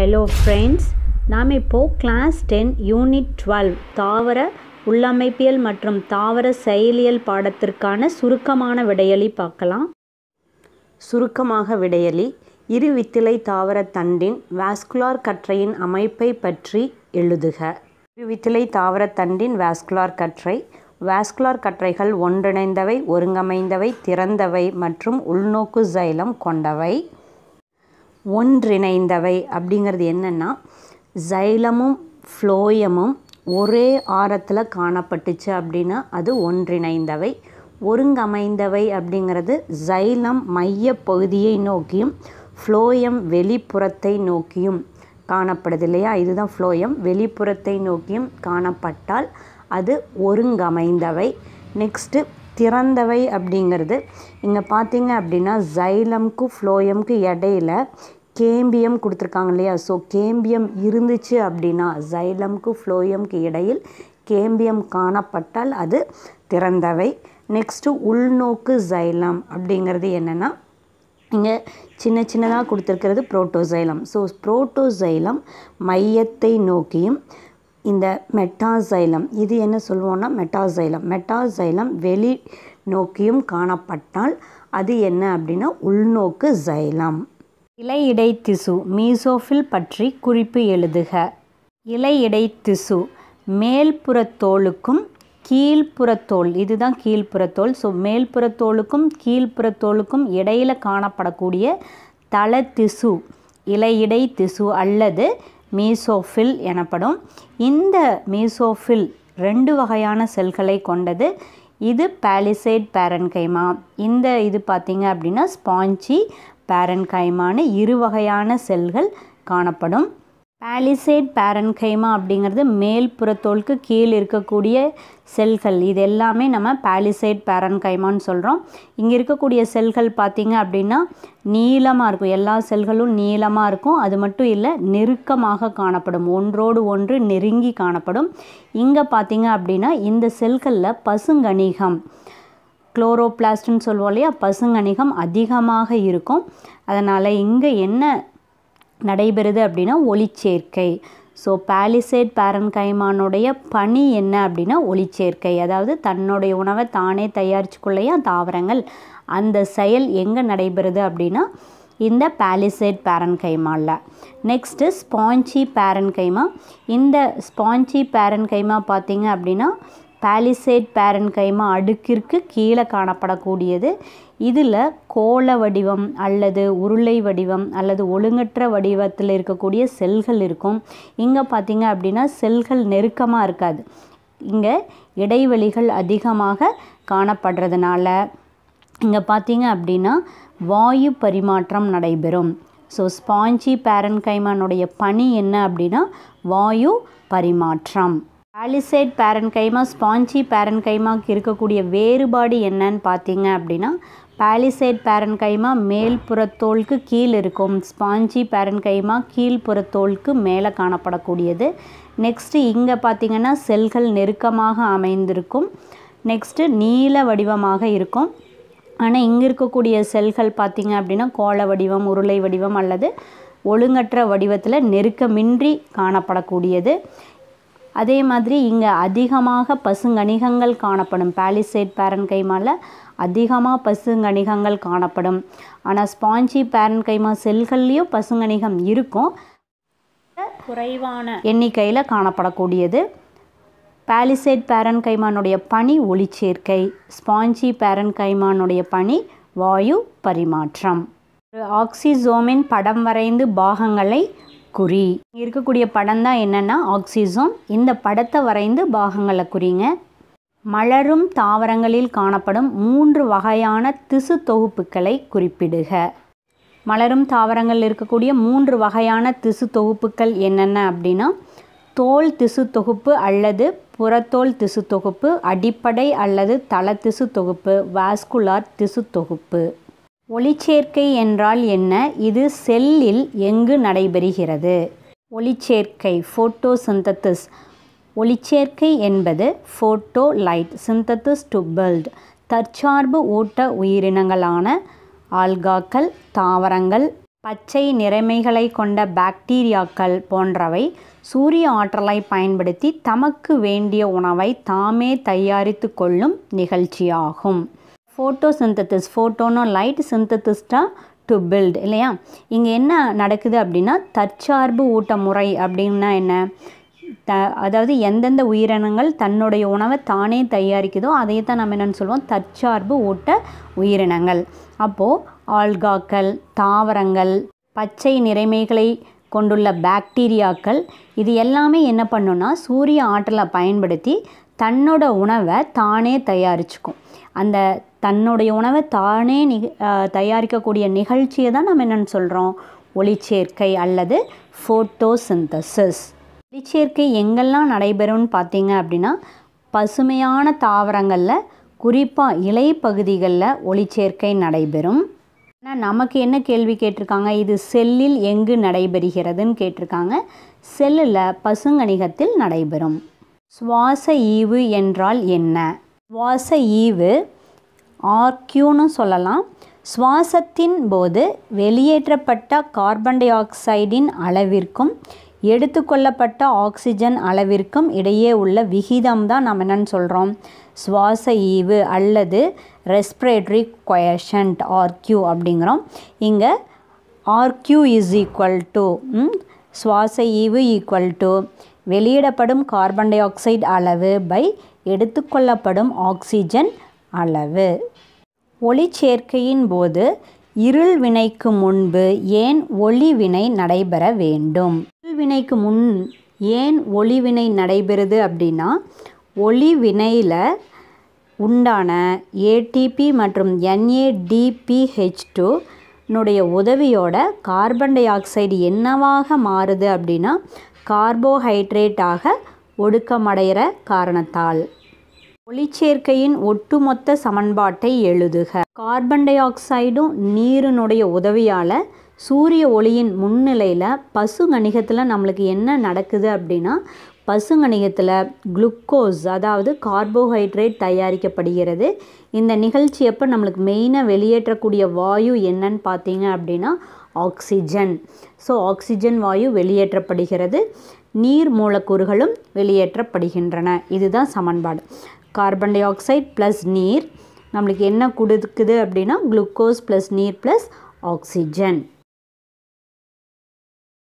hello friends நாம் இப்போது class ten unit twelve தாவர உள்ளமைப்பியல் மற்றும் தாவர செயலியல் பாடத்திற்கான சுருக்கமான விடையலி பார்க்கலாம் சுருக்கமாக விடையலி இரு வித்திலை தாவர தண்டின் வாஸ்குலார் கற்றையின் அமைப்பை பற்றி எழுதுக வித்திலை தாவர தண்டின் வாஸ்குலார் கற்றை வாஸ்குலார் கற்றைகள் ஒன்றிணைந்தவை ஒருங்கமைந்தவை திறந்தவை மற்றும் உள்நோக்கு சைலம் கொண்டவை ஒன்றிணைந்தவை அப்படிங்கிறது என்னென்னா சைலமும் ஃப்ளோயமும் ஒரே ஆரத்தில் காணப்பட்டுச்சு அப்படின்னா அது ஒன்றிணைந்தவை ஒருங்கமைந்தவை அப்படிங்கிறது சைலம் மைய பகுதியை நோக்கியும் ஃப்ளோயம் வெளிப்புறத்தை நோக்கியும் காணப்படுது இல்லையா இதுதான் ஃப்ளோயம் வெளிப்புறத்தை நோக்கியும் காணப்பட்டால் அது ஒருங்கமைந்தவை நெக்ஸ்ட்டு திறந்தவை அப்படிங்கிறது இங்கே பார்த்தீங்க அப்படின்னா ஜைலம்க்கு ஃப்ளோயம்க்கு இடையில கேம்பியம் கொடுத்துருக்காங்க இல்லையா ஸோ கேம்பியம் இருந்துச்சு அப்படின்னா ஜைலம்க்கு ஃப்ளோயம்க்கு இடையில் கேம்பியம் காணப்பட்டால் அது திறந்தவை நெக்ஸ்ட்டு உள்நோக்கு ஜைலம் அப்படிங்கிறது என்னென்னா இங்கே சின்ன சின்னதாக கொடுத்துருக்கிறது புரோட்டோசைலம் ஸோ புரோட்டோசைலம் மையத்தை நோக்கியும் இந்த மெட்டாசைலம் இது என்ன சொல்லுவோம்னா மெட்டாசைலம் மெட்டாசைலம் வெளி நோக்கியும் காணப்பட்டால் அது என்ன அப்படின்னா உள்நோக்கு சைலம் இலையிடை திசு மீசோஃபில் பற்றி குறிப்பு எழுதுக இலையிடை திசு மேல்புறத்தோலுக்கும் கீழ்ப்புறத்தோல் இதுதான் கீழ்ப்புறத்தோல் ஸோ மேல்புறத்தோலுக்கும் கீழ்ப்புறத்தோலுக்கும் இடையில் காணப்படக்கூடிய தள திசு இலையிடை திசு அல்லது மீசோஃபில் எனப்படும் இந்த மீசோஃபில் ரெண்டு வகையான செல்களை கொண்டது இது பேலிசைட் பேரன்கைமா இந்த இது பார்த்திங்க அப்படின்னா ஸ்பாஞ்சி பேரன்கைமானு இரு வகையான செல்கள் காணப்படும் பேலிசைட் பேரன்கைமா அப்படிங்கிறது மேல் புறத்தோலுக்கு கீழ் இருக்கக்கூடிய செல்கள் இது எல்லாமே நம்ம பேலிசைட் பேரன்கைமான்னு சொல்கிறோம் இங்கே இருக்கக்கூடிய செல்கள் பார்த்திங்க அப்படின்னா நீளமாக இருக்கும் எல்லா செல்களும் நீளமாக இருக்கும் அது மட்டும் இல்லை நெருக்கமாக காணப்படும் ஒன்றோடு ஒன்று நெருங்கி காணப்படும் இங்கே பார்த்திங்க அப்படின்னா இந்த செல்களில் பசுங்கணிகம் குளோரோபிளாஸ்ட்னு சொல்லுவோம் இல்லையா பசுங்கணிகம் அதிகமாக இருக்கும் அதனால் இங்கே என்ன நடைபெறுது அப்படின்னா ஒளிச்சேர்க்கை ஸோ பாலிசேட் பேரன்கைமானுடைய பணி என்ன அப்படின்னா ஒளிச்சேர்க்கை அதாவது தன்னுடைய உணவை தானே தயாரிச்சுக்கொள்ளையா தாவரங்கள் அந்த செயல் எங்கே நடைபெறுது அப்படின்னா இந்த பாலிசேட் பேரன்கைமாவில் நெக்ஸ்ட்டு ஸ்பாஞ்சி பேரன்கைமா இந்த ஸ்பாஞ்சி பேரன்கைமா பார்த்திங்க அப்படின்னா பாலிசேட் பேரன்கைமா அடுக்கிற்கு கீழே காணப்படக்கூடியது இதில் கோள வடிவம் அல்லது உருளை வடிவம் அல்லது ஒழுங்கற்ற வடிவத்தில் இருக்கக்கூடிய செல்கள் இருக்கும் இங்கே பார்த்திங்க அப்படின்னா செல்கள் நெருக்கமாக இருக்காது இங்கே இடைவெளிகள் அதிகமாக காணப்படுறதுனால இங்கே பார்த்தீங்க அப்படின்னா வாயு பரிமாற்றம் நடைபெறும் ஸோ ஸ்பாஞ்சி பேரன்கைமானுடைய பணி என்ன அப்படின்னா வாயு பரிமாற்றம் ஆலிசைட் பேரன்கைமா ஸ்பாஞ்சி பேரன்கைமாக்கு இருக்கக்கூடிய வேறுபாடு என்னன்னு பார்த்தீங்க அப்படின்னா பாலிசைட் பேரன்கைமா மேல் புறத்தோலுக்கு கீழ் இருக்கும் ஸ்பாஞ்சி பேரன்கைமா கீழ் மேலே காணப்படக்கூடியது நெக்ஸ்ட்டு இங்கே பார்த்திங்கன்னா செல்கள் நெருக்கமாக அமைந்திருக்கும் நெக்ஸ்ட்டு நீல வடிவமாக இருக்கும் ஆனால் இங்கே இருக்கக்கூடிய செல்கள் பார்த்திங்க அப்படின்னா கோள வடிவம் உருளை வடிவம் அல்லது ஒழுங்கற்ற வடிவத்தில் நெருக்கமின்றி காணப்படக்கூடியது அதே மாதிரி இங்கே அதிகமாக பசுங்கணிகங்கள் காணப்படும் பேலிசைட் பேரன் கைமாவில் அதிகமாக பசுங்கணிகங்கள் காணப்படும் ஆனால் ஸ்பாஞ்சி பேரன் கைமா செல்கள்லேயும் பசுங்கணிகம் இருக்கும் குறைவான எண்ணிக்கையில் காணப்படக்கூடியது பேலிசைட் பேரன் கைமானுடைய பனி ஒளிச்சேர்க்கை ஸ்பாஞ்சி பேரன் கைமானுடைய பனி வாயு பரிமாற்றம் ஆக்சிசோமின் படம் வரைந்து பாகங்களை குறி இருக்கக்கூடிய படம் தான் என்னென்னா ஆக்சிசோம் இந்த படத்தை வரைந்து பாகங்களை குறிங்க மலரும் தாவரங்களில் காணப்படும் மூன்று வகையான திசு தொகுப்புகளை குறிப்பிடுக மலரும் தாவரங்கள் இருக்கக்கூடிய மூன்று வகையான திசு தொகுப்புகள் என்னென்ன அப்படின்னா தோல் திசு தொகுப்பு அல்லது புறத்தோல் திசு தொகுப்பு அடிப்படை அல்லது தள திசு தொகுப்பு வாஸ்குலார் திசு தொகுப்பு ஒளிச்சேர்க்கை என்றால் என்ன இது செல்லில் எங்கு நடைபெறுகிறது ஒளிச்சேர்க்கை ஃபோட்டோ சிந்தத்திஸ் ஒளிச்சேர்க்கை என்பது photo light synthesis to build தற்சார்பு ஊட்ட உயிரினங்களான ஆல்காக்கள் தாவரங்கள் பச்சை நிறைமைகளை கொண்ட பாக்டீரியாக்கள் போன்றவை சூரிய ஆற்றலை பயன்படுத்தி தமக்கு வேண்டிய உணவை தாமே தயாரித்து கொள்ளும் நிகழ்ச்சியாகும் ஃபோட்டோ சிந்தத்திஸ் ஃபோட்டோனோ லைட் சிந்தத்திஸ்டா டு பில்ட் இல்லையா இங்கே என்ன நடக்குது அப்படின்னா தற்சார்பு ஊட்ட முறை அப்படின்னா என்ன த அதாவது எந்தெந்த உயிரினங்கள் தன்னுடைய உணவை தானே தயாரிக்குதோ அதையே தான் நம்ம என்னென்னு சொல்லுவோம் தற்சார்பு ஊட்ட உயிரினங்கள் அப்போது ஆல்காக்கள் தாவரங்கள் பச்சை நிறைமைகளை கொண்டுள்ள பாக்டீரியாக்கள் இது எல்லாமே என்ன பண்ணுன்னா சூரிய ஆற்றலை பயன்படுத்தி தன்னோட உணவை தானே தயாரிச்சுக்கும் அந்த தன்னுடைய உணவை தானே நிக தயாரிக்கக்கூடிய நிகழ்ச்சியை தான் நம்ம என்னென்னு சொல்கிறோம் ஒளிச்சேர்க்கை அல்லது ஃபோட்டோசிந்தசிஸ் ஒளிச்சேர்க்கை எங்கெல்லாம் நடைபெறும்னு பார்த்தீங்க அப்படின்னா பசுமையான தாவரங்களில் குறிப்பாக இலை பகுதிகளில் ஒளிச்சேர்க்கை நடைபெறும் ஆனால் நமக்கு என்ன கேள்வி கேட்டிருக்காங்க இது செல்லில் எங்கு நடைபெறுகிறதுன்னு கேட்டிருக்காங்க செல்லில் பசுங்கணிகத்தில் நடைபெறும் சுவாச ஈவு என்றால் என்ன சுவாச ஈவு ஆர்கியூன்னு சொல்லலாம் சுவாசத்தின் போது வெளியேற்றப்பட்ட கார்பன் டை ஆக்சைடின் அளவிற்கும் எடுத்துக்கொள்ளப்பட்ட ஆக்சிஜன் அளவிற்கும் இடையே உள்ள விகிதம் தான் நம்ம என்னென்னு சொல்கிறோம் சுவாச ஈவு அல்லது ரெஸ்பிரேட்டரி கொயஷன்ட் ஆர்கியூ அப்படிங்கிறோம் இங்கே ஆர்கியூ இஸ் ஈக்குவல் டு சுவாச ஈவு ஈக்குவல் டு வெளியிடப்படும் கார்பன் டை ஆக்சைடு அளவு பை எடுத்துக்கொள்ளப்படும் ஆக்சிஜன் அளவு ஒளிச்சேர்க்கையின் போது இருள் வினைக்கு முன்பு ஏன் ஒளி வினை நடைபெற வேண்டும் இருள் வினைக்கு முன் ஏன் ஒளி வினை நடைபெறுது அப்படின்னா ஒளி வினையில் உண்டான ஏடிபி மற்றும் என்ஏடிபிஹெச் டூ னுடைய உதவியோட கார்பன் டை ஆக்சைடு என்னவாக மாறுது அப்படின்னா கார்போஹைட்ரேட்டாக ஒடுக்கமடைகிற காரணத்தால் ஒளிச்சேர்க்கையின் ஒட்டுமொத்த சமன்பாட்டை எழுதுக கார்பன் டை ஆக்சைடும் நீரினுடைய உதவியால் சூரிய ஒளியின் முன்னிலையில் பசுங்கணிகத்தில் நம்மளுக்கு என்ன நடக்குது அப்படின்னா பசுங்கணிகத்தில் குளுக்கோஸ் அதாவது கார்போஹைட்ரேட் தயாரிக்கப்படுகிறது இந்த நிகழ்ச்சி எப்போ நம்மளுக்கு மெயினாக வெளியேற்றக்கூடிய வாயு என்னன்னு பார்த்தீங்க அப்படின்னா ஆக்சிஜன் ஸோ ஆக்சிஜன் வாயு வெளியேற்றப்படுகிறது நீர் மூலக்கூறுகளும் வெளியேற்றப்படுகின்றன இதுதான் சமன்பாடு கார்பன் டை ஆக்சைடு ப்ளஸ் நீர் நம்மளுக்கு என்ன கொடுக்குது அப்படின்னா குளுக்கோஸ் ப்ளஸ் நீர் ப்ளஸ் ஆக்சிஜன்